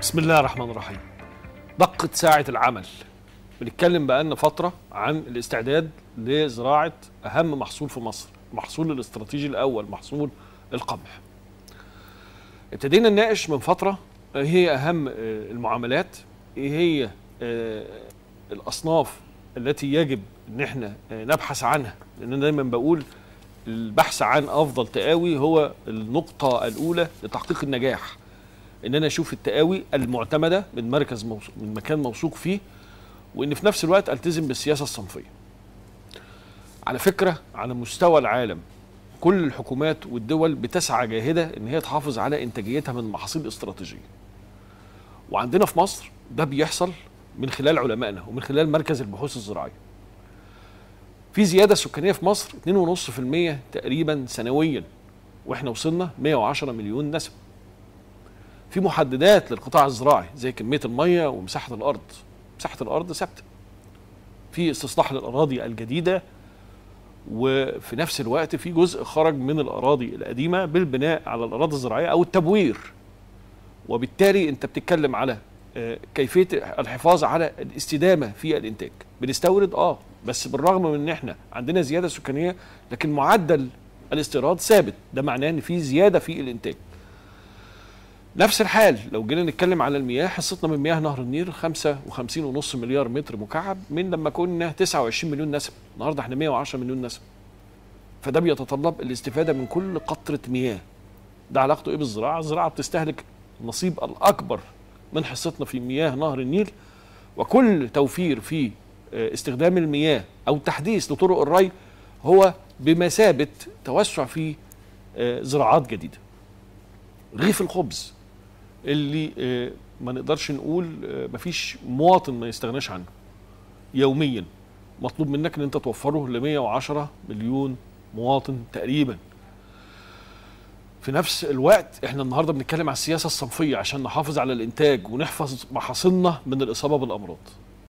بسم الله الرحمن الرحيم دقة ساعة العمل بنتكلم بقالنا فترة عن الاستعداد لزراعة أهم محصول في مصر المحصول الاستراتيجي الأول محصول القمح ابتدينا نناقش من فترة ايه هي أهم آه، المعاملات ايه هي آه، الأصناف التي يجب ان احنا آه، نبحث عنها لان انا دايما بقول البحث عن افضل تقاوي هو النقطه الاولى لتحقيق النجاح ان انا اشوف التقاوي المعتمده من مركز موثوق من مكان موثوق فيه وان في نفس الوقت التزم بالسياسه الصنفيه. على فكره على مستوى العالم كل الحكومات والدول بتسعى جاهده ان هي تحافظ على انتاجيتها من محاصيل استراتيجيه. وعندنا في مصر ده بيحصل من خلال علمائنا ومن خلال مركز البحوث الزراعيه. في زياده سكانيه في مصر 2.5% تقريبا سنويا واحنا وصلنا 110 مليون نسمه. في محددات للقطاع الزراعي زي كميه الميه ومساحه الارض مساحه الارض ثابته في استصلاح للاراضي الجديده وفي نفس الوقت في جزء خرج من الاراضي القديمه بالبناء على الاراضي الزراعيه او التبوير وبالتالي انت بتتكلم على آه، كيفيه الحفاظ على الاستدامه في الانتاج بنستورد اه بس بالرغم من ان احنا عندنا زياده سكانيه لكن معدل الاستيراد ثابت ده معناه ان في زياده في الانتاج نفس الحال لو جينا نتكلم على المياه حصتنا من مياه نهر النيل 55.5 مليار متر مكعب من لما كنا 29 مليون نسمة النهارده احنا 110 مليون نسمة فده بيتطلب الاستفادة من كل قطرة مياه ده علاقته ايه بالزراعة الزراعة بتستهلك النصيب الأكبر من حصتنا في مياه نهر النيل وكل توفير في آه، استخدام المياه أو تحديث لطرق الري هو بمثابة توسع في آه، زراعات جديدة رغيف الخبز اللي آه، ما نقدرش نقول آه، ما فيش مواطن ما يستغناش عنه يوميا مطلوب منك ان انت توفره ل 110 مليون مواطن تقريبا في نفس الوقت احنا النهارده بنتكلم على السياسه الصنفيه عشان نحافظ على الانتاج ونحفظ محاصيلنا من الاصابه بالامراض